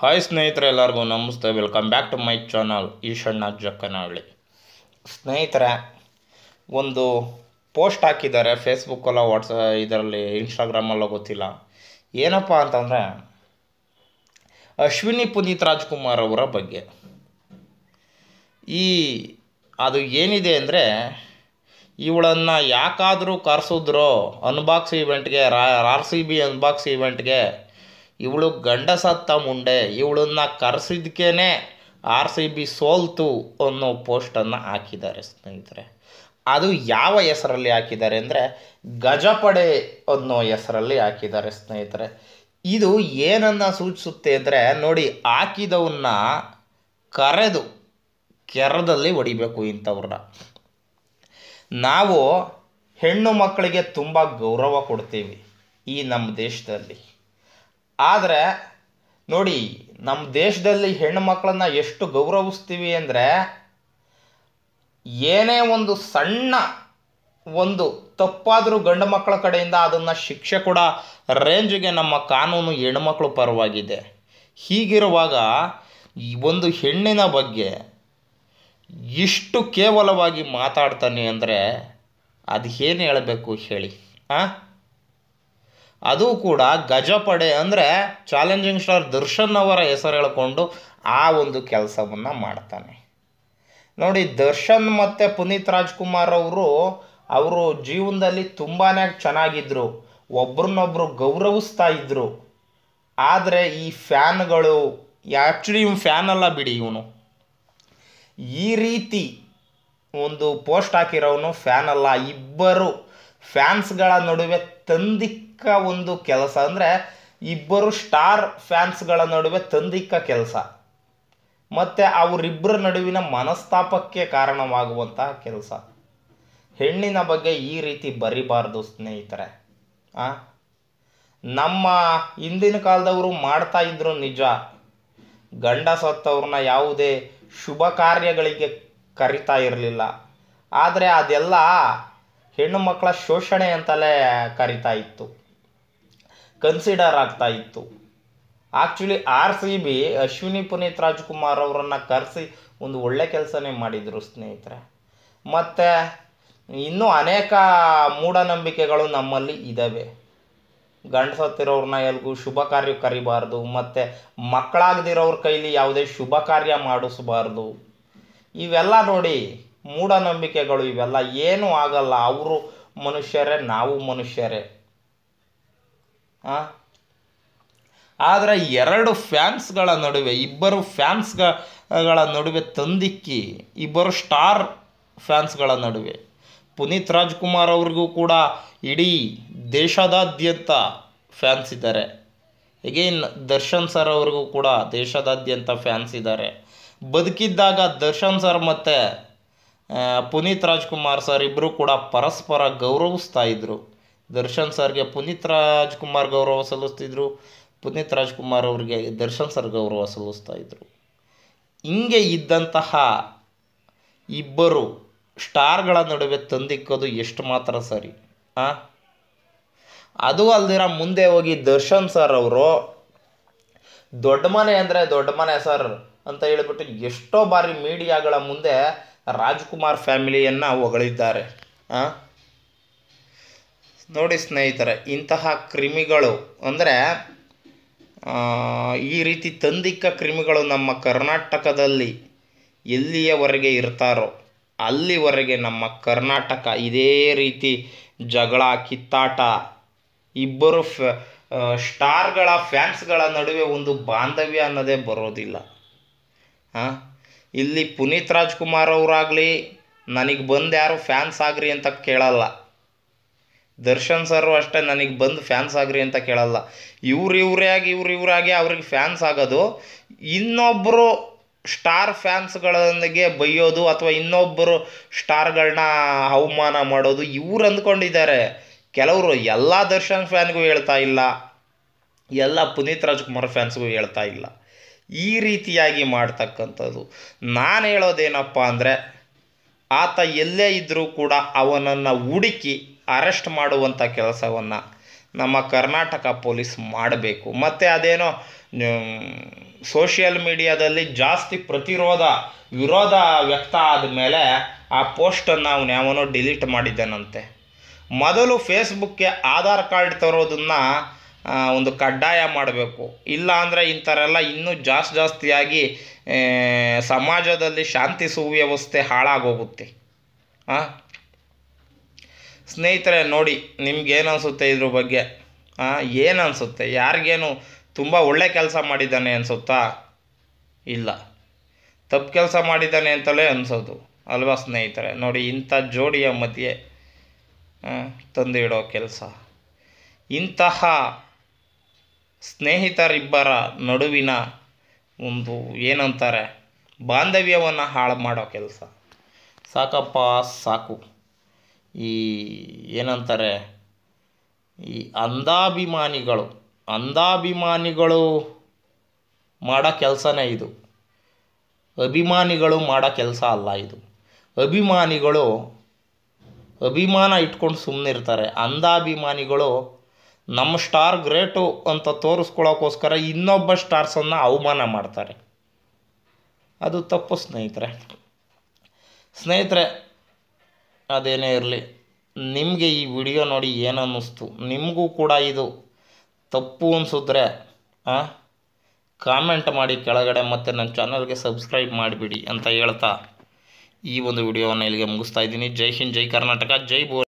hi ಸ್ನೇಹಿತರೆ ಎಲ್ಲರಿಗೂ ನಮಸ್ತೆ welcome back to my channel Eeshanna Jakkanahalli ಸ್ನೇಹಿತರೆ ಒಂದು ಪೋಸ್ಟ್ ಹಾಕಿದ್ದಾರೆ ಫೇಸ್ಬುಕ್ಕಲ್ಲ ವಾಟ್ಸಪ್ ಇದರಲ್ಲಿ ಇನ್ಸ್ಟಾಗ್ರಾಮಲ್ಲೋ ಗೊತ್ತಿಲ್ಲ ಏನಪ್ಪ ಅಂತಂದರೆ ಅಶ್ವಿನಿ ಪುನೀತ್ ರಾಜ್ಕುಮಾರ್ ಅವರ ಬಗ್ಗೆ ಈ ಅದು ಏನಿದೆ ಅಂದರೆ ಇವಳನ್ನು ಯಾಕಾದರೂ ಕರೆಸಿದ್ರು ಅನ್ಬಾಕ್ಸ್ ಈವೆಂಟ್ಗೆ ರಾ ಆರ್ ಸಿ ಬಿ ಅನ್ಬಾಕ್ಸ್ ಈವೆಂಟ್ಗೆ ಇವಳು ಗಂಡ ಸತ್ತ ಮುಂಡೆ ಇವಳನ್ನ ಕರೆಸಿದ್ಕೇ ಆರ್ ಸಿ ಬಿ ಸೋಲ್ತು ಅನ್ನೋ ಪೋಸ್ಟನ್ನು ಹಾಕಿದ್ದಾರೆ ಸ್ನೇಹಿತರೆ ಅದು ಯಾವ ಹೆಸರಲ್ಲಿ ಹಾಕಿದ್ದಾರೆ ಅಂದರೆ ಗಜಪಡೆ ಅನ್ನೋ ಹೆಸರಲ್ಲಿ ಹಾಕಿದ್ದಾರೆ ಸ್ನೇಹಿತರೆ ಇದು ಏನನ್ನು ಸೂಚಿಸುತ್ತೆ ಅಂದರೆ ನೋಡಿ ಹಾಕಿದವನ್ನ ಕರೆದು ಕೆರದಲ್ಲಿ ಹೊಡಿಬೇಕು ಇಂಥವ್ರನ್ನ ನಾವು ಹೆಣ್ಣು ಮಕ್ಕಳಿಗೆ ತುಂಬ ಗೌರವ ಕೊಡ್ತೀವಿ ಈ ನಮ್ಮ ದೇಶದಲ್ಲಿ ಆದರೆ ನೋಡಿ ನಮ್ಮ ದೇಶದಲ್ಲಿ ಹೆಣ್ಣು ಮಕ್ಕಳನ್ನು ಎಷ್ಟು ಗೌರವಿಸ್ತೀವಿ ಅಂದರೆ ಏನೇ ಒಂದು ಸಣ್ಣ ಒಂದು ತಪ್ಪಾದರೂ ಗಂಡು ಮಕ್ಕಳ ಕಡೆಯಿಂದ ಅದನ್ನು ಶಿಕ್ಷೆ ಕೂಡ ರೇಂಜ್ಗೆ ನಮ್ಮ ಕಾನೂನು ಹೆಣ್ಮಕ್ಳು ಪರವಾಗಿದೆ ಹೀಗಿರುವಾಗ ಒಂದು ಹೆಣ್ಣಿನ ಬಗ್ಗೆ ಇಷ್ಟು ಕೇವಲವಾಗಿ ಮಾತಾಡ್ತಾನೆ ಅಂದರೆ ಅದು ಏನು ಹೇಳಬೇಕು ಹೇಳಿ ಹಾಂ ಅದು ಕೂಡ ಗಜಪಡೆ ಅಂದರೆ ಚಾಲೆಂಜಿಂಗ್ ಸ್ಟಾರ್ ದರ್ಶನ್ ಅವರ ಹೆಸರು ಹೇಳಿಕೊಂಡು ಆ ಒಂದು ಕೆಲಸವನ್ನು ಮಾಡ್ತಾನೆ ನೋಡಿ ದರ್ಶನ್ ಮತ್ತು ಪುನೀತ್ ರಾಜ್ಕುಮಾರ್ ಅವರು ಅವರು ಜೀವನದಲ್ಲಿ ತುಂಬಾ ಚೆನ್ನಾಗಿದ್ದರು ಒಬ್ರನ್ನೊಬ್ರು ಗೌರವಿಸ್ತಾ ಇದ್ದರು ಆದರೆ ಈ ಫ್ಯಾನ್ಗಳು ಆ್ಯಕ್ಚುಲಿ ಇವ್ ಫ್ಯಾನಲ್ಲ ಬಿಡಿ ಇವನು ಈ ರೀತಿ ಒಂದು ಪೋಸ್ಟ್ ಹಾಕಿರೋನು ಫ್ಯಾನಲ್ಲ ಇಬ್ಬರು ಫ್ಯಾನ್ಸ್ಗಳ ನಡುವೆ ತಂದಿ ತಂದಿಕ್ಕ ಒಂದು ಕೆಲಸ ಅಂದರೆ ಇಬ್ಬರು ಸ್ಟಾರ್ ಫ್ಯಾನ್ಸ್ಗಳ ನಡುವೆ ತಂದಿಕ್ಕ ಕೆಲಸ ಮತ್ತು ಅವರಿಬ್ಬರ ನಡುವಿನ ಮನಸ್ತಾಪಕ್ಕೆ ಕಾರಣವಾಗುವಂತಹ ಕೆಲಸ ಹೆಣ್ಣಿನ ಬಗ್ಗೆ ಈ ರೀತಿ ಬರಿಬಾರ್ದು ಸ್ನೇಹಿತರೆ ನಮ್ಮ ಹಿಂದಿನ ಕಾಲದವರು ಮಾಡ್ತಾ ಇದ್ರು ನಿಜ ಗಂಡ ಸತ್ತವ್ರನ್ನ ಯಾವುದೇ ಶುಭ ಕಾರ್ಯಗಳಿಗೆ ಕರಿತಾ ಇರಲಿಲ್ಲ ಆದರೆ ಅದೆಲ್ಲ ಹೆಣ್ಣು ಮಕ್ಕಳ ಶೋಷಣೆ ಅಂತಲೇ ಕರಿತಾ ಇತ್ತು ಕನ್ಸಿಡರ್ ಆಗ್ತಾ ಇತ್ತು actually R C B Ashwini Puneeth Rajkumar ಅವರನ್ನು ಕರೆಸಿ ಒಂದು ಒಳ್ಳೆ ಕೆಲಸನೇ ಮಾಡಿದರು ಸ್ನೇಹಿತರೆ ಮತ್ತು ಇನ್ನೂ ಅನೇಕ ಮೂಢನಂಬಿಕೆಗಳು ನಮ್ಮಲ್ಲಿ ಇದ್ದಾವೆ ಗಂಡಸತ್ತಿರೋರನ್ನ ಎಲ್ಗೂ ಶುಭ ಕಾರ್ಯ ಕರಿಬಾರ್ದು ಮತ್ತು ಮಕ್ಕಳಾಗದಿರೋರ ಕೈಲಿ ಯಾವುದೇ ಶುಭ ಕಾರ್ಯ ಮಾಡಿಸಬಾರ್ದು ಇವೆಲ್ಲ ನೋಡಿ ಮೂಢನಂಬಿಕೆಗಳು ಇವೆಲ್ಲ ಏನೂ ಆಗಲ್ಲ ಅವರು ಮನುಷ್ಯರೇ ನಾವು ಮನುಷ್ಯರೇ ಆದರೆ ಎರಡು ಫ್ಯಾನ್ಸ್ಗಳ ನಡುವೆ ಇಬ್ಬರು ಫ್ಯಾನ್ಸ್ಗಳ ನಡುವೆ ತಂದಿಕ್ಕಿ ಇಬ್ಬರು ಸ್ಟಾರ್ ಫ್ಯಾನ್ಸ್ಗಳ ನಡುವೆ ಪುನೀತ್ ರಾಜ್ಕುಮಾರ್ ಅವ್ರಿಗೂ ಕೂಡ ಇಡೀ ದೇಶದಾದ್ಯಂತ ಫ್ಯಾನ್ಸ್ ಇದ್ದಾರೆ ಎಗೇನ್ ದರ್ಶನ್ ಸರ್ ಅವ್ರಿಗೂ ಕೂಡ ದೇಶದಾದ್ಯಂತ ಫ್ಯಾನ್ಸ್ ಇದ್ದಾರೆ ಬದುಕಿದ್ದಾಗ ದರ್ಶನ್ ಸರ್ ಮತ್ತು ಪುನೀತ್ ರಾಜ್ಕುಮಾರ್ ಸರ್ ಇಬ್ಬರು ಕೂಡ ಪರಸ್ಪರ ಗೌರವಿಸ್ತಾ ಇದ್ದರು ದರ್ಶನ್ ಸರ್ಗೆ ಪುನೀತ್ ರಾಜ್ಕುಮಾರ್ ಗೌರವ ಸಲ್ಲಿಸ್ತಿದ್ರು ಪುನೀತ್ ರಾಜ್ಕುಮಾರ್ ಅವರಿಗೆ ದರ್ಶನ್ ಸರ್ ಗೌರವ ಸಲ್ಲಿಸ್ತಾ ಇದ್ದರು ಹಿಂಗೆ ಇದ್ದಂತಹ ಇಬ್ಬರು ಸ್ಟಾರ್ಗಳ ನಡುವೆ ತಂದಿಕ್ಕೋದು ಎಷ್ಟು ಮಾತ್ರ ಸರಿ ಆ ಅದು ಅಲ್ದಿರ ಮುಂದೆ ಹೋಗಿ ದರ್ಶನ್ ಸರ್ ಅವರು ದೊಡ್ಡ ಮನೆ ಅಂದರೆ ದೊಡ್ಡ ಮನೆ ಸರ್ ಅಂತ ಹೇಳಿಬಿಟ್ಟು ಎಷ್ಟೋ ಬಾರಿ ಮೀಡಿಯಾಗಳ ಮುಂದೆ ರಾಜ್ಕುಮಾರ್ ಫ್ಯಾಮಿಲಿಯನ್ನು ಹೊಗಳಿದ್ದಾರೆ ಹಾಂ ನೋಡಿ ಸ್ನೇಹಿತರೆ ಇಂತಹ ಕ್ರಿಮಿಗಳು ಅಂದರೆ ಈ ರೀತಿ ತಂದಿಕ್ಕ ಕ್ರಿಮಿಗಳು ನಮ್ಮ ಕರ್ನಾಟಕದಲ್ಲಿ ಎಲ್ಲಿಯವರೆಗೆ ಇರ್ತಾರೋ ಅಲ್ಲಿವರೆಗೆ ನಮ್ಮ ಕರ್ನಾಟಕ ಇದೇ ರೀತಿ ಜಗಳ ಕಿತ್ತಾಟ ಇಬ್ಬರು ಫ್ಯಾ ಸ್ಟಾರ್ಗಳ ಫ್ಯಾನ್ಸ್ಗಳ ನಡುವೆ ಒಂದು ಬಾಂಧವ್ಯ ಅನ್ನೋದೇ ಬರೋದಿಲ್ಲ ಹಾಂ ಇಲ್ಲಿ ಪುನೀತ್ ರಾಜ್ಕುಮಾರ್ ಅವರಾಗಲಿ ನನಗೆ ಬಂದು ಯಾರು ಫ್ಯಾನ್ಸ್ ಆಗ್ರಿ ಅಂತ ಕೇಳಲ್ಲ ದರ್ಶನ್ ಸರು ಅಷ್ಟೇ ನನಗೆ ಬಂದು ಫ್ಯಾನ್ಸ್ ಆಗ್ರಿ ಅಂತ ಕೇಳಲ್ಲ ಇವ್ರು ಇವರೇ ಆಗಿ ಇವ್ರು ಇವರಾಗಿ ಅವ್ರಿಗೆ ಫ್ಯಾನ್ಸ್ ಆಗೋದು ಇನ್ನೊಬ್ಬರು ಸ್ಟಾರ್ ಫ್ಯಾನ್ಸ್ಗಳೊಂದಿಗೆ ಬೈಯೋದು ಅಥವಾ ಇನ್ನೊಬ್ಬರು ಸ್ಟಾರ್ಗಳನ್ನ ಅವಮಾನ ಮಾಡೋದು ಇವ್ರು ಅಂದ್ಕೊಂಡಿದ್ದಾರೆ ಕೆಲವರು ಎಲ್ಲ ದರ್ಶನ್ ಫ್ಯಾನ್ಗೂ ಹೇಳ್ತಾ ಇಲ್ಲ ಎಲ್ಲ ಪುನೀತ್ ರಾಜ್ಕುಮಾರ್ ಫ್ಯಾನ್ಸ್ಗೂ ಹೇಳ್ತಾ ಇಲ್ಲ ಈ ರೀತಿಯಾಗಿ ಮಾಡ್ತಕ್ಕಂಥದ್ದು ನಾನು ಹೇಳೋದೇನಪ್ಪ ಅಂದರೆ ಆತ ಎಲ್ಲೇ ಇದ್ದರೂ ಕೂಡ ಅವನನ್ನು ಹುಡುಕಿ ಅರೆಸ್ಟ್ ಮಾಡುವಂಥ ಕೆಲಸವನ್ನು ನಮ್ಮ ಕರ್ನಾಟಕ ಪೊಲೀಸ್ ಮಾಡಬೇಕು ಮತ್ತು ಅದೇನೋ ಸೋಷಿಯಲ್ ಮೀಡಿಯಾದಲ್ಲಿ ಜಾಸ್ತಿ ಪ್ರತಿರೋಧ ವಿರೋಧ ವ್ಯಕ್ತ ಆದಮೇಲೆ ಆ ಪೋಸ್ಟನ್ನು ಅವನು ಯಾವನೋ ಡಿಲೀಟ್ ಮಾಡಿದ್ದೇನಂತೆ ಮೊದಲು ಫೇಸ್ಬುಕ್ಗೆ ಆಧಾರ್ ಕಾರ್ಡ್ ತರೋದನ್ನು ಒಂದು ಕಡ್ಡಾಯ ಮಾಡಬೇಕು ಇಲ್ಲ ಅಂದರೆ ಇಂಥರೆಲ್ಲ ಇನ್ನೂ ಜಾಸ್ತಿ ಜಾಸ್ತಿಯಾಗಿ ಸಮಾಜದಲ್ಲಿ ಶಾಂತಿ ಸುವ್ಯವಸ್ಥೆ ಹಾಳಾಗೋಗುತ್ತೆ ಹಾಂ ಸ್ನೇಹಿತರೆ ನೋಡಿ ನಿಮ್ಗೇನು ಅನಿಸುತ್ತೆ ಇದ್ರ ಬಗ್ಗೆ ಏನು ಅನಿಸುತ್ತೆ ಯಾರಿಗೇನು ತುಂಬ ಒಳ್ಳೆ ಕೆಲಸ ಮಾಡಿದ್ದಾನೆ ಅನಿಸುತ್ತಾ ಇಲ್ಲ ತಪ್ಪು ಕೆಲಸ ಮಾಡಿದ್ದಾನೆ ಅಂತಲೇ ಅನಿಸೋದು ಅಲ್ವಾ ಸ್ನೇಹಿತರೆ ನೋಡಿ ಇಂಥ ಜೋಡಿಯ ಮಧ್ಯೆ ತಂದಿಡೋ ಕೆಲಸ ಇಂತಹ ಸ್ನೇಹಿತರಿಬ್ಬರ ನಡುವಿನ ಒಂದು ಏನಂತಾರೆ ಬಾಂಧವ್ಯವನ್ನು ಹಾಳು ಮಾಡೋ ಕೆಲಸ ಸಾಕಪ್ಪ ಸಾಕು ಈ ಏನಂತಾರೆ ಈ ಅಂಧಾಭಿಮಾನಿಗಳು ಅಂಧಾಭಿಮಾನಿಗಳು ಮಾಡೋ ಕೆಲಸನೇ ಇದು ಅಭಿಮಾನಿಗಳು ಮಾಡೋ ಕೆಲಸ ಅಲ್ಲ ಇದು ಅಭಿಮಾನಿಗಳು ಅಭಿಮಾನ ಇಟ್ಕೊಂಡು ಸುಮ್ಮನಿರ್ತಾರೆ ಅಂಧಾಭಿಮಾನಿಗಳು ನಮ್ಮ ಸ್ಟಾರ್ ಗ್ರೇಟು ಅಂತ ತೋರಿಸ್ಕೊಳ್ಳೋಕ್ಕೋಸ್ಕರ ಇನ್ನೊಬ್ಬ ಸ್ಟಾರ್ಸನ್ನು ಅವಮಾನ ಮಾಡ್ತಾರೆ ಅದು ತಪ್ಪು ಸ್ನೇಹಿತರೆ ಸ್ನೇಹಿತರೆ ಅದೇನೇ ಇರಲಿ ನಿಮಗೆ ಈ ವಿಡಿಯೋ ನೋಡಿ ಏನನ್ನಿಸ್ತು ನಿಮಗೂ ಕೂಡ ಇದು ತಪ್ಪು ಅನಿಸಿದ್ರೆ ಕಾಮೆಂಟ್ ಮಾಡಿ ಕೆಳಗಡೆ ಮತ್ತು ನನ್ನ ಚಾನಲ್ಗೆ ಸಬ್ಸ್ಕ್ರೈಬ್ ಮಾಡಿಬಿಡಿ ಅಂತ ಹೇಳ್ತಾ ಈ ಒಂದು ವಿಡಿಯೋವನ್ನು ಇಲ್ಲಿಗೆ ಮುಗಿಸ್ತಾ ಇದ್ದೀನಿ ಜೈ ಹಿಂದ್ ಜೈ ಕರ್ನಾಟಕ ಜೈ ಬೋ